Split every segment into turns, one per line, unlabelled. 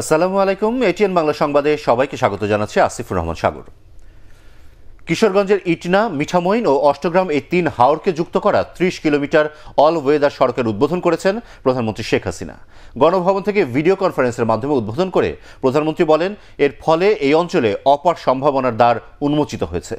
আসসালামু আলাইকুম এটিএন বাংলা সংবাদে সবাইকে স্বাগত জানাচ্ছি আসিফুর রহমান সাগর কিশোরগঞ্জের ইটনা মিঠামইন ও অষ্টগ্রাম এই তিন হাওরকে যুক্ত করা ত্রিশ কিলোমিটার অল ওয়েদার সড়কের উদ্বোধন করেছেন প্রধানমন্ত্রী শেখ হাসিনা গণভবন থেকে ভিডিও কনফারেন্সের মাধ্যমে উদ্বোধন করে প্রধানমন্ত্রী বলেন এর ফলে এই অঞ্চলে অপার সম্ভাবনার দ্বার উন্মোচিত হয়েছে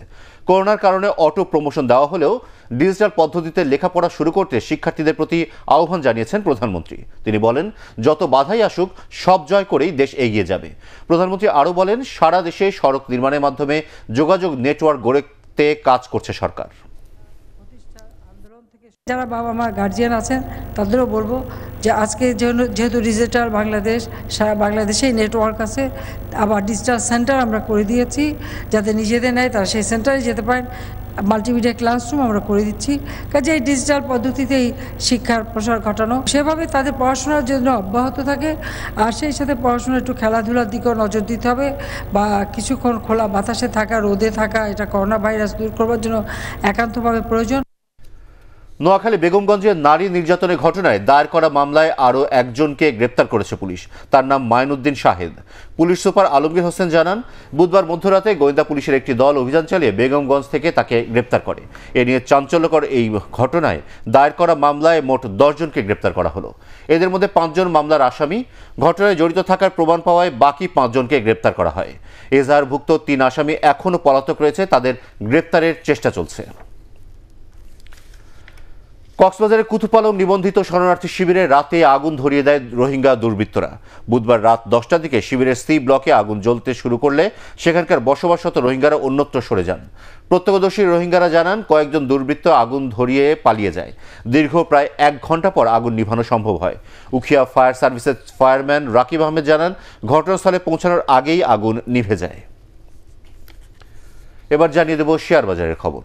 করোনার কারণে অটো প্রমোশন দেওয়া হলেও ডিজিটাল পদ্ধতিতে লেখাপড়া শুরু করতে শিক্ষার্থীদের প্রতি আহ্বান জানিয়েছেন প্রধানমন্ত্রী তিনি বলেন যত বাধাই আসুক সব জয় করেই দেশ এগিয়ে যাবে প্রধানমন্ত্রী আরও বলেন সারা দেশে সড়ক নির্মাণের মাধ্যমে যোগাযোগ নেটওয়ার্ক গড়েতে কাজ করছে সরকার
যারা বাবা মা গার্জিয়ান আছেন তাদেরও বলবো যে আজকে যেহেতু ডিজিটাল বাংলাদেশ সারা বাংলাদেশেই নেটওয়ার্ক আছে আবার ডিজিটাল সেন্টার আমরা করে দিয়েছি যাতে নিজেদের নেয় তারা সেই সেন্টারে যেতে পারেন মাল্টিমিডিয়া ক্লাসরুম আমরা করে দিচ্ছি কাজে এই ডিজিটাল পদ্ধতিতেই শিক্ষার প্রসার ঘটানো সেভাবে তাদের পড়াশোনার জন্য অব্যাহত থাকে আর সেই সাথে পড়াশোনা একটু খেলাধুলার দিকেও নজর দিতে হবে বা কিছুক্ষণ খোলা বাতাসে থাকা রোদে থাকা এটা করোনা ভাইরাস দূর করবার জন্য একান্তভাবে প্রয়োজন
নোয়াখালী বেগমগঞ্জে নারী নির্যাতনের ঘটনায় দায়ের করা মামলায় আরও একজনকে গ্রেপ্তার করেছে পুলিশ তার নাম মাইনুদ্দিন শাহেদ পুলিশ সুপার আলমগীর হোসেন জানান বুধবার মধ্যরাতে গোয়েন্দা পুলিশের একটি দল অভিযান চালিয়ে বেগমগঞ্জ থেকে তাকে গ্রেপ্তার করে এ নিয়ে চাঞ্চল্যকর এই ঘটনায় দায়ের করা মামলায় মোট দশজনকে গ্রেপ্তার করা হলো এদের মধ্যে পাঁচজন মামলার আসামি ঘটনায় জড়িত থাকার প্রমাণ পাওয়ায় বাকি পাঁচজনকে গ্রেপ্তার করা হয় এজাহারভুক্ত তিন আসামি এখনও পলাতক রয়েছে তাদের গ্রেপ্তারের চেষ্টা চলছে কক্সবাজারের কুতুপালং নিবন্ধিত শরণার্থী শিবিরে রাতে আগুন ধরিয়ে দেয় রোহিঙ্গা দুর্বৃত্তরা বুধবার রাত দশটার দিকে শিবিরের সি ব্লকে আগুন জ্বলতে শুরু করলে সেখানকার বসবাসত রোহিঙ্গারা অন্যত্র সরে যান প্রত্যক্ষদর্শী রোহিঙ্গারা জানান কয়েকজন দুর্বৃত্ত আগুন ধরিয়ে পালিয়ে যায় দীর্ঘ প্রায় এক ঘন্টা পর আগুন নিভানো সম্ভব হয় উখিয়া ফায়ার সার্ভিসের ফায়ারম্যান রাকিব আহমেদ জানান ঘটনাস্থলে পৌঁছানোর আগেই আগুন নিভে যায় এবার জানিয়ে দেব শেয়ার বাজারের খবর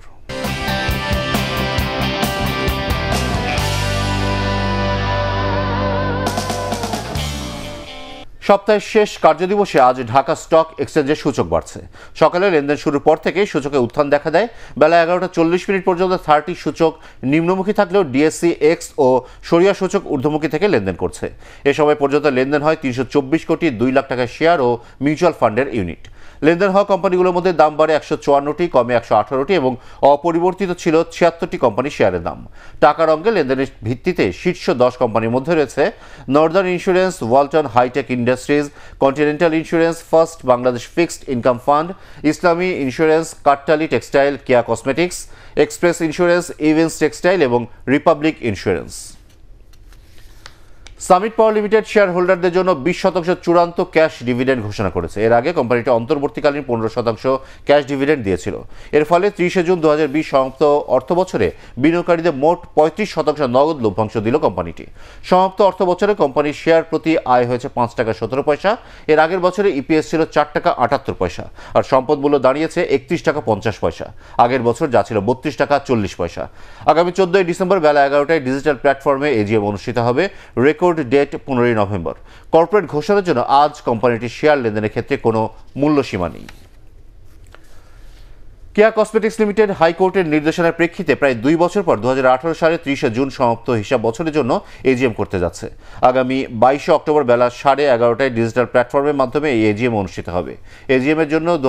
সপ্তাহের শেষ কার্যদিবসে আজ ঢাকা স্টক এক্সচেঞ্জের সূচক বাড়ছে সকালে লেনদেন শুরুর পর থেকে সূচকে উত্থান দেখা দেয় বেলা এগারোটা চল্লিশ মিনিট পর্যন্ত থার্টি সূচক নিম্নমুখী থাকলেও ডিএসসি এক্স ও সরিয়া সূচক ঊর্ধ্বমুখী থেকে লেনদেন করছে এ সময় পর্যন্ত লেনদেন হয় তিনশো কোটি দুই লাখ টাকার শেয়ার ও মিউচুয়াল ফান্ডের ইউনিট লেনদেন হওয়া কোম্পানিগুলোর মধ্যে দাম বাড়ে একশো চুয়ান্নটি কমে একশো আঠারোটি এবং অপরিবর্তিত ছিল ছিয়াত্তরটি কোম্পানি শেয়ারের দাম টাকার অঙ্গে লেনদেনের ভিত্তিতে শীর্ষ দশ কোম্পানির মধ্যে রয়েছে northern insurance Walton hitech industries continental insurance first Bangladesh fixed income fund Islami insurance Kattali textile Keya cosmetics express insurance Evince textile এবং republic insurance summit power limited share হোল্ডারদের জন্য বিশ শতাংশ চূড়ান্ত ক্যাশ ডিভিডেন্ড ঘোষণা করেছে এর আগে কোম্পানিটি অন্তর্বর্তীকালীন পনেরো শতাংশ ক্যাশ ডিভিডেন্ড দিয়েছিল এর ফলে ত্রিশে জুন দু সমাপ্ত অর্থ বছরে বিনিয়োগকারীদের মোট পঁয়ত্রিশ শতাংশ নগদ লভ্যাংশ দিল কোম্পানিটি সমাপ্ত অর্থ বছরে কোম্পানির শেয়ার প্রতি আয় হয়েছে পাঁচ টাকা সতেরো পয়সা এর আগের বছরে ইপিএস ছিল চার টাকা আটাত্তর পয়সা আর সম্পদ মূল্য দাঁড়িয়েছে একত্রিশ টাকা পঞ্চাশ পয়সা আগের বছর যা ছিল বত্রিশ টাকা চল্লিশ পয়সা আগামী চোদ্দই ডিসেম্বর বেলা এগারোটায় ডিজিটাল প্ল্যাটফর্মে এজিএম অনুষ্ঠিত হবে রেকর্ড রেকর্ড ডেট পনেরোই নভেম্বর কর্পোরেট ঘোষণার জন্য আজ কোম্পানিটির শেয়ার লেনদেনের ক্ষেত্রে কোনো মূল্যসীমা নেই কেয়া কসমেটিক্স লিমিটেড হাইকোর্টের নির্দেশনার প্রেক্ষিতে প্রায় দুই বছর পর দু সালে ত্রিশে জুন সমাপ্ত হিসাব বছরের জন্য এজিএম করতে যাচ্ছে আগামী বাইশে অক্টোবর বেলা সাড়ে এগারোটায় ডিজিটাল প্ল্যাটফর্মের মাধ্যমে এই এজিএম অনুষ্ঠিত হবে এর জন্য দু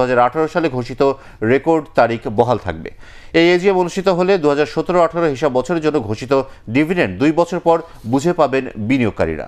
সালে ঘোষিত রেকর্ড তারিখ বহাল থাকবে এই এজিএম অনুষ্ঠিত হলে দু হাজার সতেরো আঠারো হিসাব বছরের জন্য ঘোষিত ডিভিডেন্ড দুই বছর পর বুঝে পাবেন বিনিয়োগকারীরা